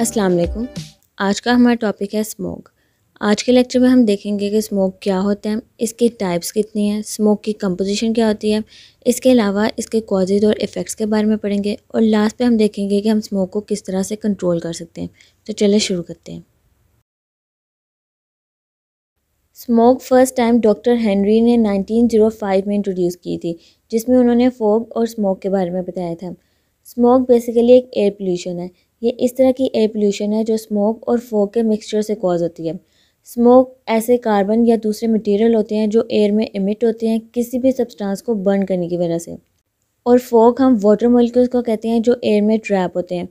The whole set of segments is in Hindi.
अस्सलाम वालेकुम आज का हमारा टॉपिक है स्मोक आज के लेक्चर में हम देखेंगे कि स्मोक क्या होता है इसके टाइप्स कितनी हैं स्मोक की कंपोजिशन क्या होती है इसके अलावा इसके कॉजेज और इफ़ेक्ट्स के बारे में पढ़ेंगे और लास्ट पे हम देखेंगे कि हम स्मोक को किस तरह से कंट्रोल कर सकते हैं तो चले शुरू करते हैं smog first time doctor Henry ने 1905 में इंट्रोड्यूस की थी जिसमें उन्होंने फोग और स्मोक के बारे में बताया था स्मोक बेसिकली एक एयर पोल्यूशन है ये इस तरह की एयर पोल्यूशन है जो स्मोक और फोक के मिक्सचर से कॉज होती है स्मोक ऐसे कार्बन या दूसरे मटेरियल होते हैं जो एयर में इमिट होते हैं किसी भी सब्सटेंस को बर्न करने की वजह से और फोग हम वाटर मोलिक्यूल्स को कहते हैं जो एयर में ट्रैप होते हैं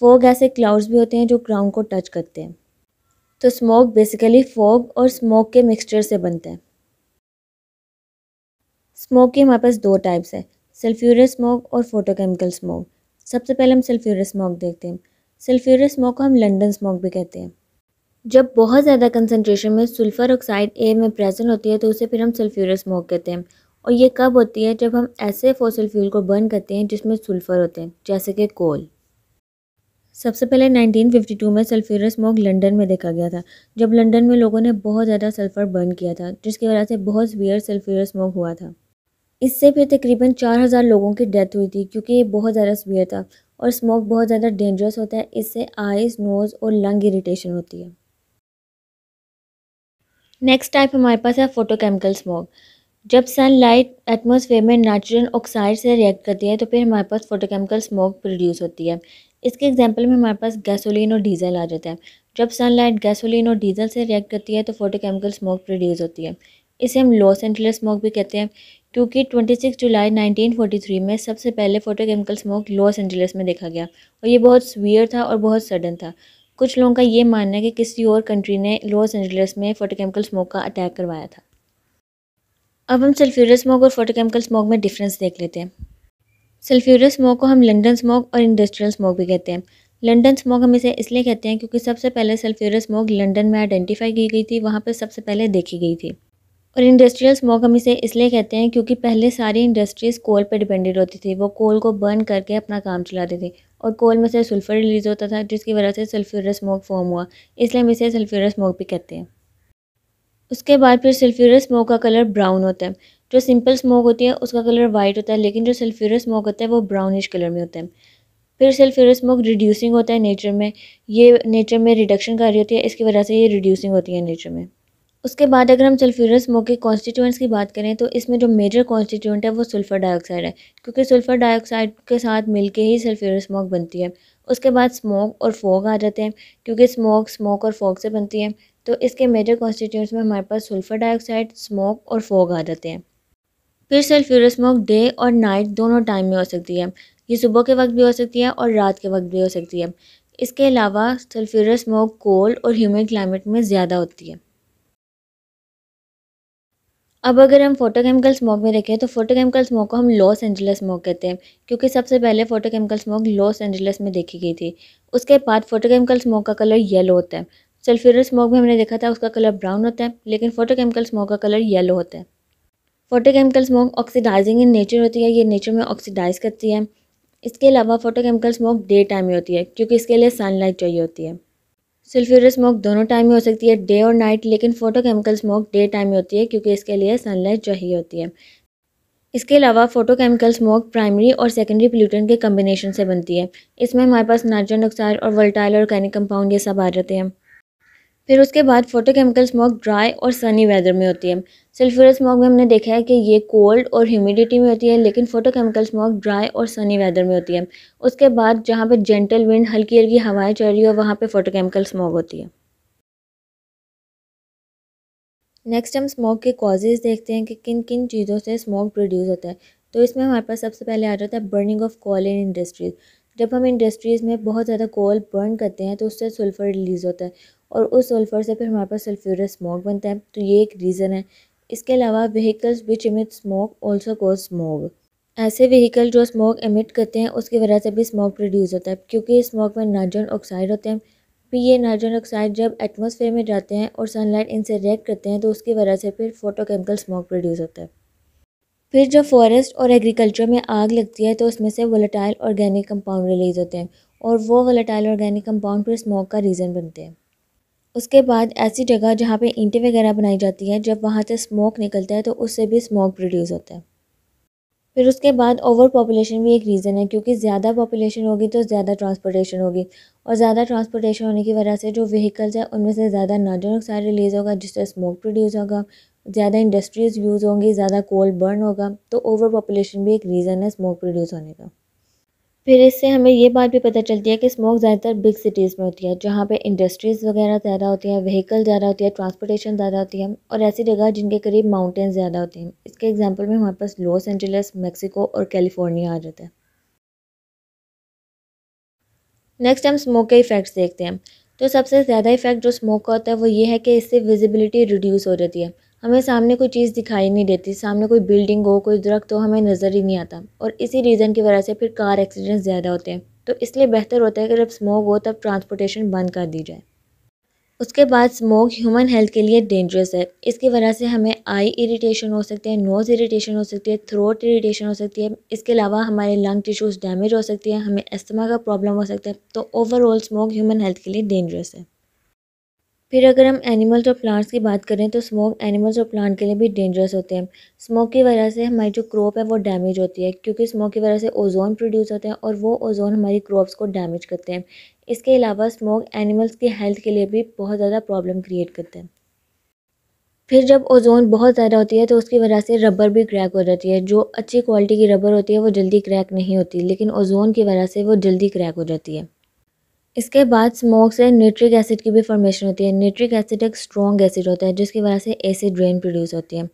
फोग ऐसे क्लाउड्स भी होते हैं जो ग्राउंड को टच करते हैं तो स्मोक बेसिकली फोग और स्मोक के मिक्सचर से बनता है स्मोक के हमारे पास दो टाइप्स है सल्फ्यूरस स्मोक और फोटोकेमिकल स्मोक सबसे पहले हम सल्फ्यूरस स्मोक देखते हैं सल्फ्यूरस स्मोक को हम लंडन स्मोक भी कहते हैं जब बहुत ज़्यादा कंसनट्रेशन में सल्फ़र ऑक्साइड एयर में प्रेजेंट होती है तो उसे फिर हम सल्फ्यूरस स्मोक कहते हैं और ये कब होती है जब हम ऐसे फोसल फ्यूल को बर्न करते हैं जिसमें सल्फ़र होते हैं जैसे कि कोल सबसे पहले 1952 में सल्फ्यूरस स्मोक लंदन में देखा गया था जब लंदन में लोगों ने बहुत ज़्यादा सल्फ़र बर्न किया था जिसकी वजह से बहुत वियर सल्फ्यूरस स्मोक हुआ था इससे फिर तकरीबन 4000 लोगों की डेथ हुई थी क्योंकि ये बहुत ज़्यादा स्वियर था और स्मोक बहुत ज़्यादा डेंजरस होता है इससे आइज़ नोज़ और लंग इरीटेशन होती है नेक्स्ट टाइप हमारे पास है फोटोकेमिकल स्मोक जब सनलाइट एटमॉस्फेयर में नाइट्रोजन ऑक्साइड से रिएक्ट करती है तो फिर हमारे पास फोटोकेमिकल स्मोक प्रोड्यूस होती है इसके एग्जांपल में हमारे पास गैसोलीन और डीजल आ जाता है जब सनलाइट गैसोलीन और डीजल से रिएक्ट करती है तो फोटोकेमिकल स्मोक प्रोड्यूस होती है इसे हम लॉस एंटलर स्मोक भी कहते हैं क्योंकि 26 जुलाई 1943 में सबसे पहले फोटोकेमिकल स्मोक लॉस एंजलिस में देखा गया और ये बहुत स्वियर था और बहुत सडन था कुछ लोगों का ये मानना है कि किसी और कंट्री ने लॉस एंजलिस में फोटोकेमिकल स्मोक का अटैक करवाया था अब हम सल्फ्यूरस स्मोक और फोटोकेमिकल स्मोक में डिफरेंस देख लेते हैं सल्फ्यूरस स्मोक को हम लंडन स्मोक और इंडस्ट्रियल स्मोक भी कहते हैं लंडन स्मोक हम इसे इसलिए कहते हैं क्योंकि सबसे पहले सल्फ्यूरस स्मोक लंडन में आइडेंटिफाई की गई थी वहाँ पर सबसे पहले देखी गई थी और इंडस्ट्रियल स्मोक हम इसे इसलिए कहते हैं क्योंकि पहले सारी इंडस्ट्रीज़ कोल पर डिपेंडेंट होती थी वो कोल को बर्न करके अपना काम चलाती थी और कोल में से सल्फ़र रिलीज़ होता था जिसकी वजह से सल्फ्यूरस स्मोक फॉर्म हुआ इसलिए हम इसे सल्फ्यूरस स्मोक भी कहते हैं उसके बाद फिर सल्फ्यूरस स्मोक का कलर ब्राउन होता है जो सिंपल स्मोक होती है उसका कलर वाइट होता है लेकिन जो सल्फ्यूरस स्मोक होता है वो ब्राउनिश कलर में होता है फिर सल्फ्यूरस स्मोक रिड्यूसिंग होता है नेचर में ये नेचर में रिडक्शन कर रही होती है इसकी वजह से ये रिड्यूसिंग होती है नेचर में उसके बाद अगर हम सल्फ्यूरस स्मोक के कॉन्स्टिट्यूंट्स की बात करें तो इसमें जो मेजर कॉन्स्टिट्यूंट है वो सल्फ़र डाइऑक्साइड है क्योंकि सल्फ़र डाइऑक्साइड के साथ मिलके ही सल्फ्यूरस स्मोक बनती है उसके बाद स्मोक और फोग आ जाते हैं क्योंकि स्मोक स्मोक और फोग से बनती है तो इसके मेजर कॉन्स्टिट्यूंट्स में हमारे पास सल्फ़र डाइऑक्साइड स्मोक और फोग आ जाते हैं फिर सल्फ्यूरस स्मोक डे और नाइट दोनों टाइम में हो सकती है ये सुबह के वक्त भी हो सकती है और रात के वक्त भी हो सकती है इसके अलावा सल्फ्यूरस स्मोक कोल्ड और ह्यूमिड क्लाइमेट में ज़्यादा होती है अब अगर हम फोटोकेमिकल स्मोक में देखें तो फोटोकेमिकल स्मोक को हम लॉस एंजल्स स्मोक कहते हैं क्योंकि सबसे पहले फोटोकेमिकल स्मोक लॉस एंजलस में देखी गई थी उसके बाद फोटोकेमिकल स्मोक का कलर येलो होता है सल्फ्यूर स्मोक में हमने देखा था उसका कलर ब्राउन होता है लेकिन फोटोकेमिकल स्मोक का कलर येलो होता है photochemical smoke oxidising in nature होती है ये नेचर में ऑक्सीडाइज करती है इसके अलावा फोटोकेमिकल स्मोक डे टाइम में होती है क्योंकि इसके लिए सनलाइट चाहिए होती है सल्फ्यूरस स्मोक दोनों टाइम में हो सकती है डे और नाइट लेकिन फोटोकेमिकल स्मोक डे टाइम में होती है क्योंकि इसके लिए सनलाइट चाहिए होती है इसके अलावा फोटोकेमिकल स्मोक प्राइमरी और सेकेंडरी पोल्यूटेंट के कम्बिनेशन से बनती है इसमें हमारे पास नाइट्रोजन ऑक्साइड और वल्टाइल और कैनिक कंपाउंड ये सब आ जाते हैं फिर उसके बाद फोटोकेमिकल स्मॉग ड्राई और सनी वेदर में होती है सल्फ्यूरस स्मॉग में हमने देखा है कि ये कोल्ड और ह्यूमिडिटी में होती है लेकिन फोटोकेमिकल स्मॉग ड्राई और सनी वेदर में होती है उसके बाद जहाँ पर जेंटल विंड हल्की हल्की हवाएं चल रही हो वहाँ पर फोटोकेमिकल स्मॉग होती है नेक्स्ट हम स्मॉग के कॉजेज़ देखते हैं कि किन किन चीज़ों से स्मॉग प्रोड्यूस होता है तो इसमें हमारे पास सबसे पहले आ जाता है burning of coal in industries जब हम इंडस्ट्रीज़ में बहुत ज़्यादा कोल बर्न करते हैं तो उससे सल्फ़र रिलीज़ होता है और उस सल्फ़र से फिर हमारे पास सल्फ्यूरस स्मोक बनता है तो ये एक रीज़न है इसके अलावा vehicles which emit smoke also cause smoke ऐसे व्हीकल जो स्मोक इमिट करते हैं उसकी वजह से भी स्मोक प्रोड्यूस होता है क्योंकि स्मोक में नाइट्रोजन ऑक्साइड होते हैं फिर ये नाइट्रोजन ऑक्साइड जब एटमॉस्फेयर में जाते हैं और सनलाइट इनसे रिएक्ट करते हैं तो उसकी वजह से फिर फोटोकेमिकल स्मोक प्रोड्यूस होता है फिर जब फॉरेस्ट और एग्रीकल्चर में आग लगती है तो उसमें से वोलेटाइल ऑर्गेनिक कंपाउंड रिलीज होते हैं और वो वोलेटाइल ऑर्गेनिक कंपाउंड फिर स्मोक का रीज़न बनते हैं उसके बाद ऐसी जगह जहाँ पे ईंटें वगैरह बनाई जाती है जब वहाँ से स्मोक निकलता है तो उससे भी स्मोक प्रोड्यूस होता है फिर उसके बाद ओवर पॉपुलेशन भी एक रीज़न है क्योंकि ज़्यादा पॉपुलेशन होगी तो ज़्यादा ट्रांसपोर्टेशन होगी और ज़्यादा ट्रांसपोर्टेशन होने की वजह से जो व्हीकल्स हैं उनमें से ज़्यादा नाइट्रोजन ऑक्साइड रिलीज़ होगा जिससे स्मोक प्रोड्यूस होगा ज़्यादा इंडस्ट्रीज़ यूज़ होंगी ज़्यादा कोल बर्न होगा तो ओवर पॉपुलेशन भी एक रीज़न है स्मोक प्रोड्यूस होने का फिर इससे हमें ये बात भी पता चलती है कि स्मोक ज़्यादातर बिग सिटीज़ में होती है जहाँ पे इंडस्ट्रीज़ वगैरह ज़्यादा होती है व्हीकल ज़्यादा होती है ट्रांसपोर्टेशन ज़्यादा होती है और ऐसी जगह जिनके करीब माउंटेन ज़्यादा होती हैं इसके एग्जांपल में हमारे पास लॉस एंजल्स मेक्सिको और कैलिफोर्निया आ जाता है नेक्स्ट हम स्मोक के इफ़ेक्ट्स देखते हैं तो सबसे ज़्यादा इफ़ेक्ट जो स्मोक का होता है वो ये है कि इससे विजिबिलिटी रिड्यूस हो जाती है हमें सामने कोई चीज़ दिखाई नहीं देती सामने कोई बिल्डिंग हो कोई दरख्त हो हमें नज़र ही नहीं आता और इसी रीज़न की वजह से फिर कार एक्सीडेंट ज़्यादा होते हैं तो इसलिए बेहतर होता है कि जब स्मोक हो तब ट्रांसपोर्टेशन बंद कर दी जाए उसके बाद स्मोक ह्यूमन हेल्थ के लिए डेंजरस है इसकी वजह से हमें आई इरिटेशन हो सकती है नोज़ इरिटेशन हो सकती है थ्रोट इरिटेशन हो सकती है इसके अलावा हमारे लंग टिश्यूज़ डैमेज हो सकती है हमें अस्थमा का प्रॉब्लम हो सकता है तो ओवरऑल स्मोक ह्यूमन हेल्थ के लिए डेंजरस है फिर अगर हम एनिमल्स और प्लांट्स की बात करें तो स्मोक एनिमल्स और प्लांट के लिए भी डेंजरस होते हैं स्मोक की वजह से हमारी जो क्रॉप है वो डैमेज होती है क्योंकि स्मोक की वजह से ओजोन प्रोड्यूस होते हैं और वो ओजोन हमारी क्रॉप्स को डैमेज करते हैं इसके अलावा स्मोक एनिमल्स की हेल्थ के लिए भी बहुत ज़्यादा प्रॉब्लम क्रिएट करते हैं फिर जब ओजोन बहुत ज़्यादा होती है तो उसकी वजह से रबर भी क्रैक हो जाती है जो अच्छी क्वालिटी की रबर होती है वो जल्दी क्रैक नहीं होती लेकिन ओजोन की वजह से वो जल्दी क्रैक हो जाती है इसके बाद स्मोक से न्यूट्रिक एसिड की भी फॉर्मेशन होती है न्यूट्रिक एसिड एक स्ट्रॉन्ग एसिड होता है जिसकी वजह से एसिड ड्रेन प्रोड्यूस होती है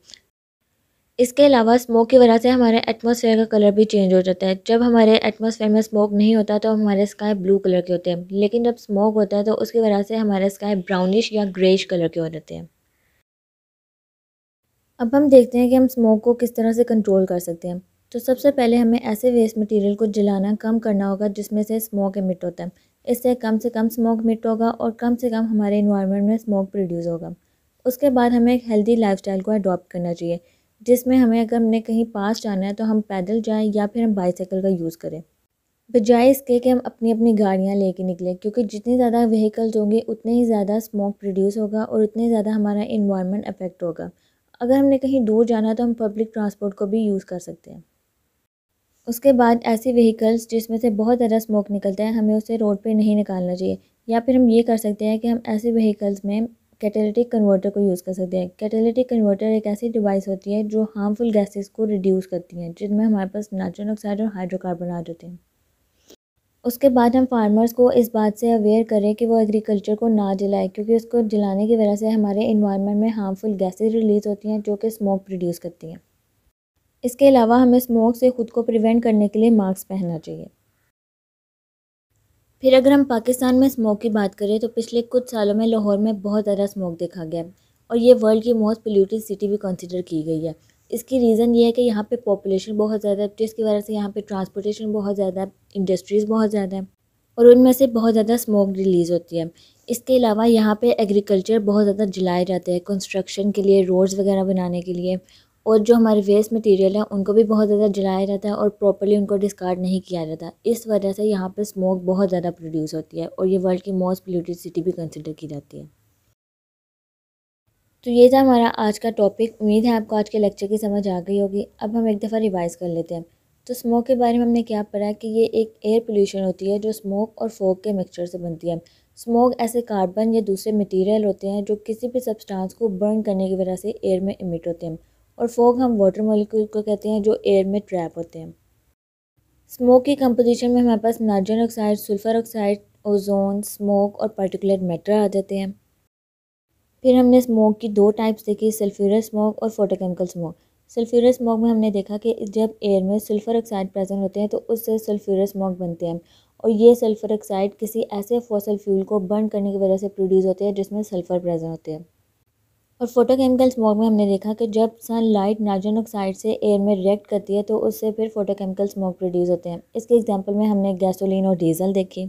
इसके अलावा स्मोक की वजह से हमारे एटमोसफेयर का कलर भी चेंज हो जाता है जब हमारे एटमोसफेयर में स्मोक नहीं होता तो हमारे स्काई ब्लू कलर के होते हैं लेकिन जब स्मोक होता है तो उसकी वजह से हमारे स्काई ब्राउनिश या ग्रेश कलर के हो जाते हैं अब हम देखते हैं कि हम स्मोक को किस तरह से कंट्रोल कर सकते हैं तो सबसे पहले हमें ऐसे वेस्ट मटेरियल को जलाना कम करना होगा जिसमें से स्मोक एमिट होता है इससे कम से कम स्मोक मिट होगा और कम से कम हमारे इन्वायरमेंट में स्मोक प्रोड्यूस होगा उसके बाद हमें एक हेल्दी लाइफस्टाइल को अडॉप्ट करना चाहिए जिसमें हमें अगर हमने कहीं पास जाना है तो हम पैदल जाएं या फिर हम बाईसाइकिल का यूज़ करें बजाय इसके कि हम अपनी अपनी गाड़ियाँ कर निकलें क्योंकि जितनी ज़्यादा व्हीकल्स होंगे उतने ही ज़्यादा स्मोक प्रोड्यूस होगा और उतने ज़्यादा हमारा इन्वायरमेंट अफेक्ट होगा अगर हमने कहीं दूर जाना है तो हम पब्लिक ट्रांसपोर्ट को भी यूज़ कर सकते हैं उसके बाद ऐसी व्हीकल्स जिसमें से बहुत ज़्यादा स्मोक निकलता है हमें उसे रोड पर नहीं निकालना चाहिए या फिर हम ये कर सकते हैं कि हम ऐसे व्हीकल्स में कैटेलिटिक कन्वर्टर को यूज़ कर सकते हैं कैटेलिटिक कन्वर्टर एक ऐसी डिवाइस होती है जो हार्मफुल गैसेस को रिड्यूस करती हैं जिनमें हमारे पास नाइट्रोजन ऑक्साइड और हाइड्रोकार्बन आ जाते हैं उसके बाद हम फार्मर्स को इस बात से अवेयर करें कि वो एग्रीकल्चर को ना जलाए क्योंकि उसको जलाने की वजह से हमारे इन्वायरमेंट में हार्मफुल गैसेज रिलीज़ होती हैं जो कि स्मोक प्रोड्यूस करती हैं इसके अलावा हमें स्मोक से ख़ुद को प्रिवेंट करने के लिए मास्क पहनना चाहिए फिर अगर हम पाकिस्तान में स्मोक की बात करें तो पिछले कुछ सालों में लाहौर में बहुत ज़्यादा स्मोक देखा गया और ये वर्ल्ड की मोस्ट पोल्यूटेड सिटी भी कंसिडर की गई है इसकी रीज़न ये है कि यहाँ पे पॉपुलेशन बहुत ज़्यादा है जिसकी वजह से यहाँ पे ट्रांसपोर्टेशन बहुत ज़्यादा है इंडस्ट्रीज़ बहुत ज़्यादा है और उनमें से बहुत ज़्यादा स्मोक रिलीज़ होती है इसके अलावा यहाँ पे एग्रीकल्चर बहुत ज़्यादा जलाए जाते हैं कंस्ट्रक्शन के लिए रोड्स वगैरह बनाने के लिए और जो हमारे वेस्ट मटेरियल है उनको भी बहुत ज़्यादा जलाया जाता है और प्रॉपरली उनको डिस्कार्ड नहीं किया जाता इस वजह से यहाँ पर स्मोक बहुत ज़्यादा प्रोड्यूस होती है और ये वर्ल्ड की मोस्ट पोल्यूटेड सिटी भी कंसिडर की जाती है तो ये था हमारा आज का टॉपिक उम्मीद है आपको आज के लेक्चर की समझ आ गई होगी अब हम एक दफ़ा रिवाइज़ कर लेते हैं तो स्मोक के बारे में हमने क्या पढ़ा कि ये एक एयर पोल्यूशन होती है जो स्मोक और फोक के मिक्सचर से बनती है स्मोक ऐसे कार्बन या दूसरे मटेरियल होते हैं जो किसी भी सब्सटेंस को बर्न करने की वजह से एयर में इमिट होते हैं और फोग हम वाटर मोलिक्यूल को कहते हैं जो एयर में ट्रैप होते हैं स्मोक की कंपोजिशन में हमारे पास nitrogen oxide sulphur oxide ozone smoke और पर्टिकुलर मैटर आ जाते हैं फिर हमने स्मोक की दो टाइप्स देखी सल्फ्यूरस स्मोक और फोटोकेमिकल स्मोक सल्फ्यूरस स्मोक में हमने देखा कि जब एयर में सल्फर ऑक्साइड प्रेजेंट होते हैं तो उससे सल्फ्यूरस स्मोक बनते हैं और ये सल्फर ऑक्साइड किसी ऐसे फॉसल फ्यूल को बर्न करने की वजह से प्रोड्यूस होते हैं जिसमें सल्फर प्रेजेंट होते हैं और फोटोकेमिकल्स स्मोक में हमने देखा कि जब सन लाइट नाइट्रोजन ऑक्साइड से एयर में रिएक्ट करती है तो उससे फिर फोटोकेमिकल स्मोक प्रोड्यूस होते हैं इसके एग्जांपल में हमने गैसोलीन और डीजल देखी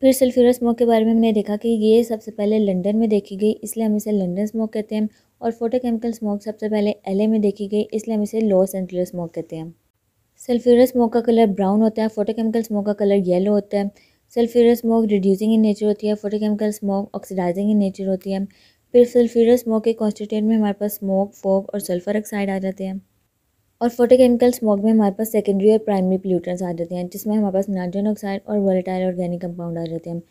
फिर सल्फ्यूरस स्मोक के बारे में हमने देखा कि ये सबसे पहले लंदन में देखी गई इसलिए हम इसे लंदन स्मोक कहते हैं और फोटोकेमिकल स्मोक सबसे पहले एलए में देखी गई इसलिए हम इसे लॉस एंजल्स स्मोक कहते हैं सल्फ्यूरस स्मोक का कलर ब्राउन होता है फोटोकेमिकल स्मोक का कलर येलो होता है sulphurous smoke reducing in nature होती है photochemical smoke oxidising in nature होती है फिर सल्फ्यूरस स्मोक के कॉन्स्टिट्यूंट में हमारे पास स्मोक फोग और सल्फर ऑक्साइड आ जाते हैं और फोटोकेमिकल स्मोक में हमारे पास सेकेंडरी और प्राइमरी पोल्यूटर्स आ जाते हैं जिसमें हमारे पास नाइट्रोजन ऑक्साइड और वोलेटाइल ऑर्गेनिक कंपाउंड आ जाते हैं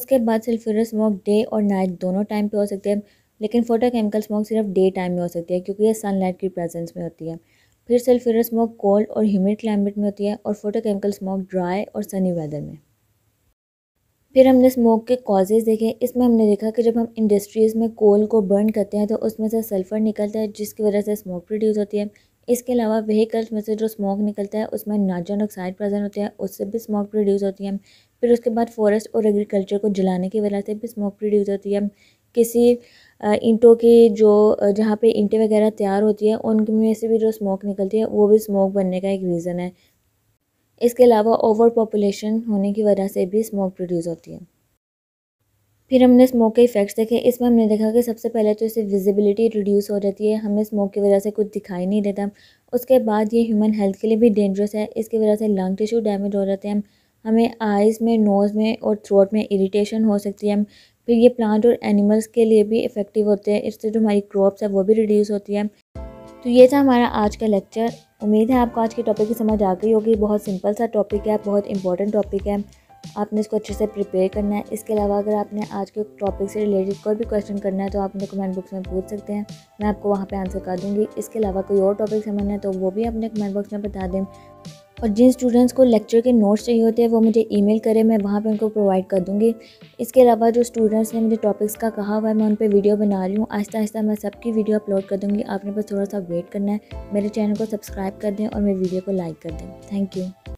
उसके बाद सल्फ्यूरस स्मोक डे और नाइट दोनों टाइम पर हो सकते हैं लेकिन फोटोकेमिकल स्मोक सिर्फ डे टाइम में हो सकती है क्योंकि ये सनलाइट की प्रेजेंस में होती है फिर सल्फ्यूरस स्मोक कोल्ड और ह्यूमिड क्लाइमेट में होती है और फोटोकेमिकल स्मोक ड्राई और सनी वेदर में फिर हमने स्मोक के कॉजेज़ देखे इसमें हमने देखा कि जब हम इंडस्ट्रीज़ में कोल को बर्न करते हैं तो उसमें से सल्फ़र निकलता है जिसकी वजह से स्मोक प्रोड्यूस होती है इसके अलावा व्हीकल्स में से जो स्मोक निकलता है उसमें नाइट्रोजन ऑक्साइड प्रेजेंट होते हैं उससे भी स्मोक प्रोड्यूस होती है फिर उसके बाद फॉरेस्ट और एग्रीकल्चर को जलाने की वजह से भी स्मोक प्रोड्यूस होती है किसी ईंटों की जो जहाँ पे ईंटें वगैरह तैयार होती है उनमें से भी जो स्मोक निकलती है वो भी स्मोक बनने का एक रीज़न है इसके अलावा ओवर पॉपुलेशन होने की वजह से भी स्मोक प्रोड्यूस होती है फिर हमने स्मोक के इफ़ेक्ट्स देखे इसमें हमने देखा कि सबसे पहले तो इससे विजिबिलिटी रिड्यूस हो जाती है हमें स्मोक की वजह से कुछ दिखाई नहीं देता उसके बाद ये ह्यूमन हेल्थ के लिए भी डेंजरस है इसकी वजह से लंग टिश्यू डैमेज हो जाते हैं हमें आइज़ में नोज़ में और थ्रोट में इरीटेशन हो सकती है फिर ये प्लांट और एनिमल्स के लिए भी इफ़ेक्टिव होते हैं इससे जो हमारी क्रॉप्स है वो भी रिड्यूस होती है तो ये था हमारा आज का लेक्चर उम्मीद है आपको आज के टॉपिक की समझ आ गई होगी बहुत सिंपल सा टॉपिक है बहुत इंपॉर्टेंट टॉपिक है आपने इसको अच्छे से प्रिपेयर करना है इसके अलावा अगर आपने आज के टॉपिक से रिलेटेड कोई भी क्वेश्चन करना है तो आप अपने कमेंट बॉक्स में पूछ सकते हैं मैं आपको वहाँ पे आंसर कर दूँगी इसके अलावा कोई और टॉपिक समझना है तो वो भी अपने कमेंट बॉक्स में बता दें और जिन स्टूडेंट्स को लेक्चर के नोट्स चाहिए होते हैं वो मुझे ईमेल करें मैं वहाँ पे उनको प्रोवाइड कर दूँगी इसके अलावा जो स्टूडेंट्स ने मुझे टॉपिक्स का कहा हुआ है मैं उन पर वीडियो बना रही हूँ आहिस्ता आहिस्ता मैं सबकी वीडियो अपलोड कर दूँगी आपने बस थोड़ा सा वेट करना है मेरे चैनल को सब्सक्राइब कर दें और मेरे वीडियो को लाइक कर दें थैंक यू